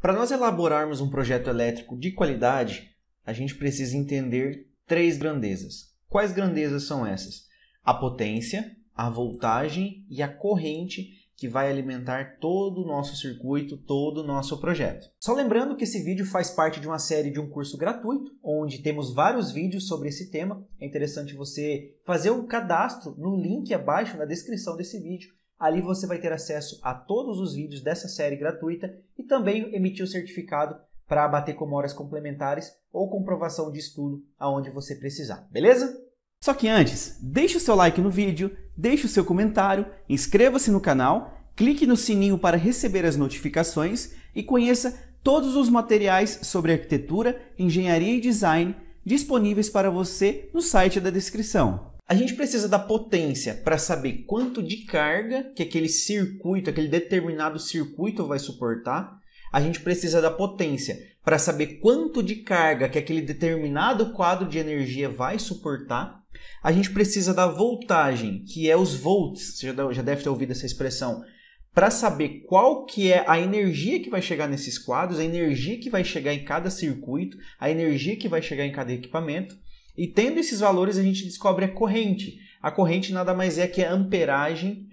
Para nós elaborarmos um projeto elétrico de qualidade, a gente precisa entender três grandezas. Quais grandezas são essas? A potência, a voltagem e a corrente que vai alimentar todo o nosso circuito, todo o nosso projeto. Só lembrando que esse vídeo faz parte de uma série de um curso gratuito, onde temos vários vídeos sobre esse tema. É interessante você fazer um cadastro no link abaixo na descrição desse vídeo Ali você vai ter acesso a todos os vídeos dessa série gratuita e também emitir o certificado para abater como horas complementares ou comprovação de estudo aonde você precisar, beleza? Só que antes, deixe o seu like no vídeo, deixe o seu comentário, inscreva-se no canal, clique no sininho para receber as notificações e conheça todos os materiais sobre arquitetura, engenharia e design disponíveis para você no site da descrição. A gente precisa da potência para saber quanto de carga que aquele circuito, aquele determinado circuito vai suportar. A gente precisa da potência para saber quanto de carga que aquele determinado quadro de energia vai suportar. A gente precisa da voltagem, que é os volts, você já deve ter ouvido essa expressão, para saber qual que é a energia que vai chegar nesses quadros, a energia que vai chegar em cada circuito, a energia que vai chegar em cada equipamento e tendo esses valores, a gente descobre a corrente. A corrente nada mais é que a amperagem.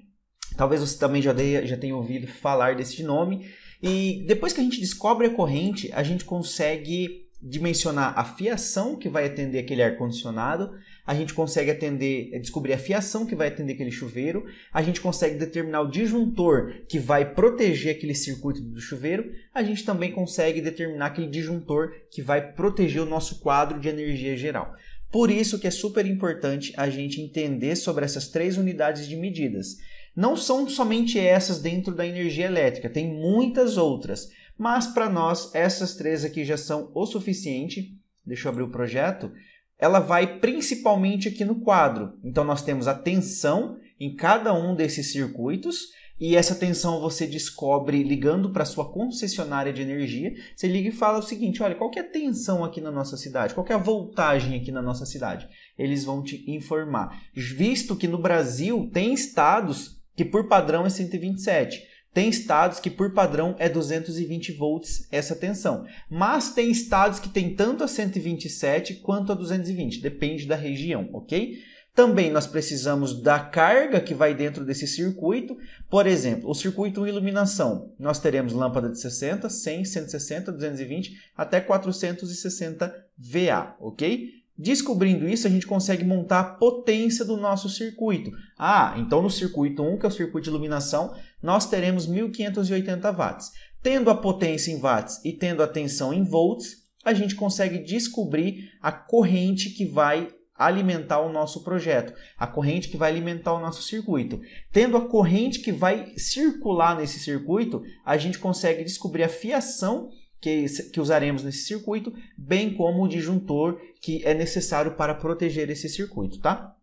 Talvez você também já, já tenha ouvido falar desse nome. E depois que a gente descobre a corrente, a gente consegue dimensionar a fiação que vai atender aquele ar-condicionado, a gente consegue atender, descobrir a fiação que vai atender aquele chuveiro, a gente consegue determinar o disjuntor que vai proteger aquele circuito do chuveiro, a gente também consegue determinar aquele disjuntor que vai proteger o nosso quadro de energia geral. Por isso que é super importante a gente entender sobre essas três unidades de medidas. Não são somente essas dentro da energia elétrica, tem muitas outras, mas para nós essas três aqui já são o suficiente. Deixa eu abrir o projeto. Ela vai principalmente aqui no quadro. Então nós temos a tensão em cada um desses circuitos e essa tensão você descobre ligando para sua concessionária de energia. Você liga e fala o seguinte: olha, qual que é a tensão aqui na nossa cidade? Qual que é a voltagem aqui na nossa cidade? Eles vão te informar. Visto que no Brasil tem estados que por padrão é 127. Tem estados que por padrão é 220 volts essa tensão, mas tem estados que tem tanto a 127 quanto a 220, depende da região, ok? Também nós precisamos da carga que vai dentro desse circuito. Por exemplo, o circuito iluminação. Nós teremos lâmpada de 60, 100, 160, 220 até 460 VA, ok? Descobrindo isso, a gente consegue montar a potência do nosso circuito. Ah, então no circuito 1, que é o circuito de iluminação, nós teremos 1580 watts. Tendo a potência em watts e tendo a tensão em volts, a gente consegue descobrir a corrente que vai alimentar o nosso projeto, a corrente que vai alimentar o nosso circuito. Tendo a corrente que vai circular nesse circuito, a gente consegue descobrir a fiação que, que usaremos nesse circuito, bem como o disjuntor que é necessário para proteger esse circuito, tá?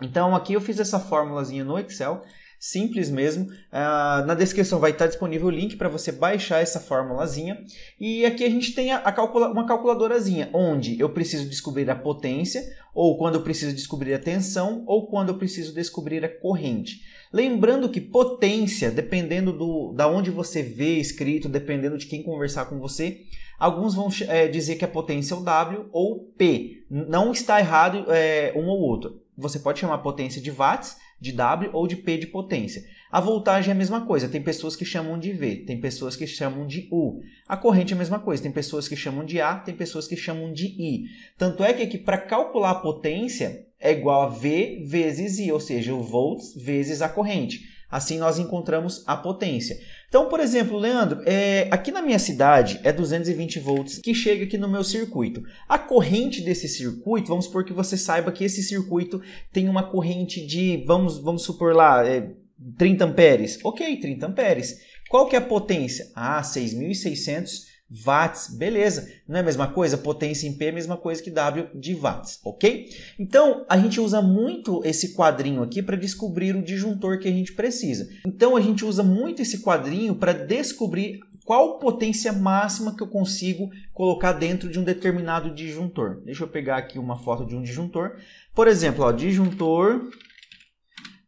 Então aqui eu fiz essa fórmulazinha no Excel simples mesmo. Ah, na descrição vai estar disponível o link para você baixar essa formulazinha. E aqui a gente tem a, a calcula, uma calculadorazinha, onde eu preciso descobrir a potência, ou quando eu preciso descobrir a tensão, ou quando eu preciso descobrir a corrente. Lembrando que potência, dependendo do, da onde você vê escrito, dependendo de quem conversar com você, alguns vão é, dizer que a potência é o W ou P. Não está errado é, um ou outro. Você pode chamar potência de watts de W ou de P de potência. A voltagem é a mesma coisa, tem pessoas que chamam de V, tem pessoas que chamam de U. A corrente é a mesma coisa, tem pessoas que chamam de A, tem pessoas que chamam de I. Tanto é que aqui, para calcular a potência, é igual a V vezes I, ou seja, o volts vezes a corrente. Assim nós encontramos a potência. Então, por exemplo, Leandro, é, aqui na minha cidade é 220 volts que chega aqui no meu circuito. A corrente desse circuito, vamos supor que você saiba que esse circuito tem uma corrente de, vamos, vamos supor lá, é, 30 amperes. Ok, 30 amperes. Qual que é a potência? Ah, 6.600 watts, beleza. Não é a mesma coisa? Potência em P é a mesma coisa que W de watts, ok? Então, a gente usa muito esse quadrinho aqui para descobrir o disjuntor que a gente precisa. Então, a gente usa muito esse quadrinho para descobrir qual potência máxima que eu consigo colocar dentro de um determinado disjuntor. Deixa eu pegar aqui uma foto de um disjuntor. Por exemplo, ó, disjuntor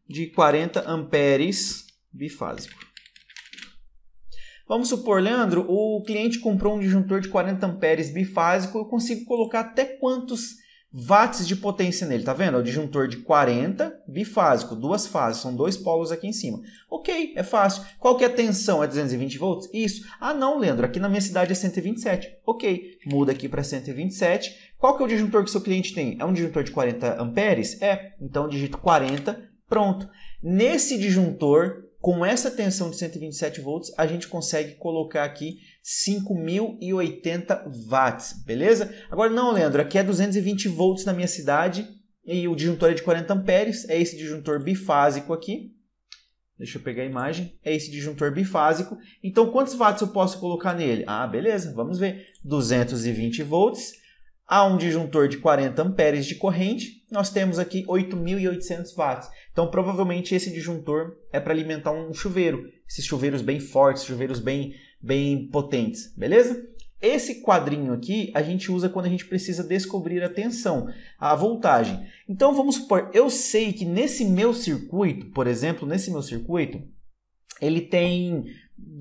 de 40 amperes bifásico. Vamos supor, Leandro, o cliente comprou um disjuntor de 40 amperes bifásico, eu consigo colocar até quantos watts de potência nele, tá vendo? É o disjuntor de 40, bifásico, duas fases, são dois polos aqui em cima. Ok, é fácil. Qual que é a tensão? É 220 volts? Isso. Ah não, Leandro, aqui na minha cidade é 127. Ok, muda aqui para 127. Qual que é o disjuntor que seu cliente tem? É um disjuntor de 40 amperes? É, então digito 40, pronto. Nesse disjuntor, com essa tensão de 127 volts, a gente consegue colocar aqui 5.080 watts, beleza? Agora, não, Leandro, aqui é 220 volts na minha cidade e o disjuntor é de 40 amperes, é esse disjuntor bifásico aqui. Deixa eu pegar a imagem. É esse disjuntor bifásico. Então, quantos watts eu posso colocar nele? Ah, beleza, vamos ver. 220 volts a um disjuntor de 40 amperes de corrente, nós temos aqui 8.800 watts. Então, provavelmente esse disjuntor é para alimentar um chuveiro, esses chuveiros bem fortes, chuveiros bem bem potentes, beleza? Esse quadrinho aqui a gente usa quando a gente precisa descobrir a tensão, a voltagem. Então vamos supor, eu sei que nesse meu circuito, por exemplo, nesse meu circuito, ele tem,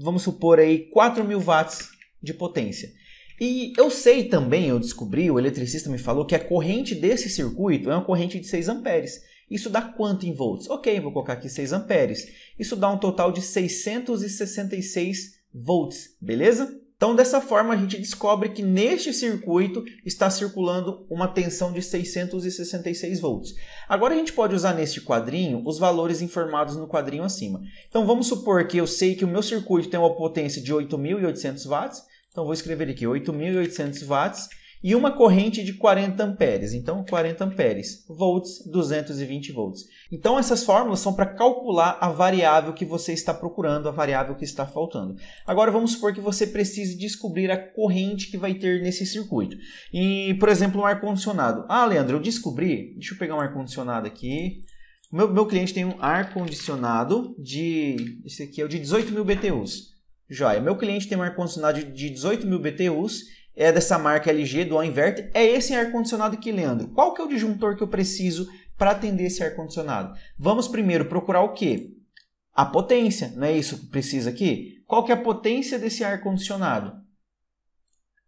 vamos supor aí, 4.000 watts de potência. E eu sei também, eu descobri, o eletricista me falou que a corrente desse circuito é uma corrente de 6 amperes. Isso dá quanto em volts? Ok, vou colocar aqui 6 amperes. Isso dá um total de 666 volts, beleza? Então, dessa forma, a gente descobre que neste circuito está circulando uma tensão de 666 volts. Agora, a gente pode usar neste quadrinho os valores informados no quadrinho acima. Então, vamos supor que eu sei que o meu circuito tem uma potência de 8.800 watts então vou escrever aqui 8.800 watts e uma corrente de 40 amperes. Então 40 amperes, volts, 220 volts. Então essas fórmulas são para calcular a variável que você está procurando, a variável que está faltando. Agora vamos supor que você precise descobrir a corrente que vai ter nesse circuito. E, por exemplo, um ar condicionado. Ah, Leandro, eu descobri, deixa eu pegar um ar condicionado aqui. Meu, meu cliente tem um ar condicionado de, esse aqui é o de 18.000 mil BTUs. Joia. Meu cliente tem um ar-condicionado de 18 mil BTUs, é dessa marca LG, do Inverter. É esse ar-condicionado que, Leandro, qual que é o disjuntor que eu preciso para atender esse ar-condicionado? Vamos primeiro procurar o quê? A potência, não é isso que precisa aqui? Qual que é a potência desse ar-condicionado?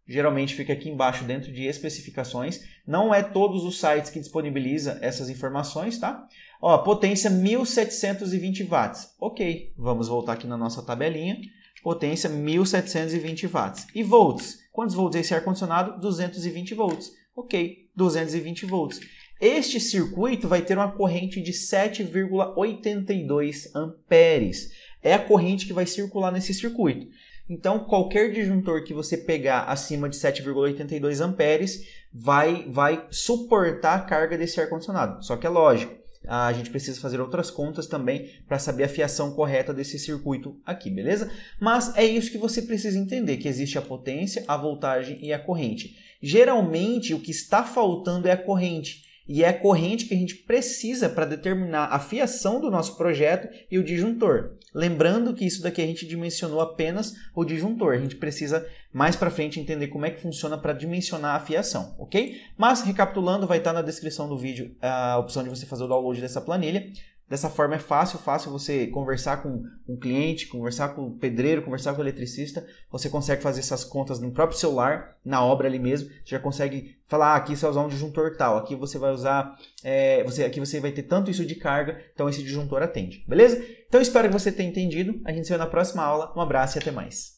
geralmente fica aqui embaixo dentro de especificações. Não é todos os sites que disponibiliza essas informações, tá? Ó, potência 1720 watts. Ok, vamos voltar aqui na nossa tabelinha potência 1720 watts. E volts? Quantos volts é esse ar-condicionado? 220 volts. Ok, 220 volts. Este circuito vai ter uma corrente de 7,82 amperes. É a corrente que vai circular nesse circuito. Então, qualquer disjuntor que você pegar acima de 7,82 amperes vai, vai suportar a carga desse ar-condicionado. Só que é lógico, a gente precisa fazer outras contas também para saber a fiação correta desse circuito aqui, beleza? Mas é isso que você precisa entender, que existe a potência, a voltagem e a corrente. Geralmente, o que está faltando é a corrente. E é a corrente que a gente precisa para determinar a fiação do nosso projeto e o disjuntor. Lembrando que isso daqui a gente dimensionou apenas o disjuntor. A gente precisa mais para frente entender como é que funciona para dimensionar a fiação, ok? Mas recapitulando, vai estar tá na descrição do vídeo a opção de você fazer o download dessa planilha. Dessa forma é fácil, fácil você conversar com um cliente, conversar com o pedreiro, conversar com o eletricista. Você consegue fazer essas contas no próprio celular, na obra ali mesmo. Você já consegue falar, ah, aqui você vai usar um disjuntor tal, aqui você vai usar, é, você, aqui você vai ter tanto isso de carga, então esse disjuntor atende, beleza? Então espero que você tenha entendido. A gente se vê na próxima aula. Um abraço e até mais.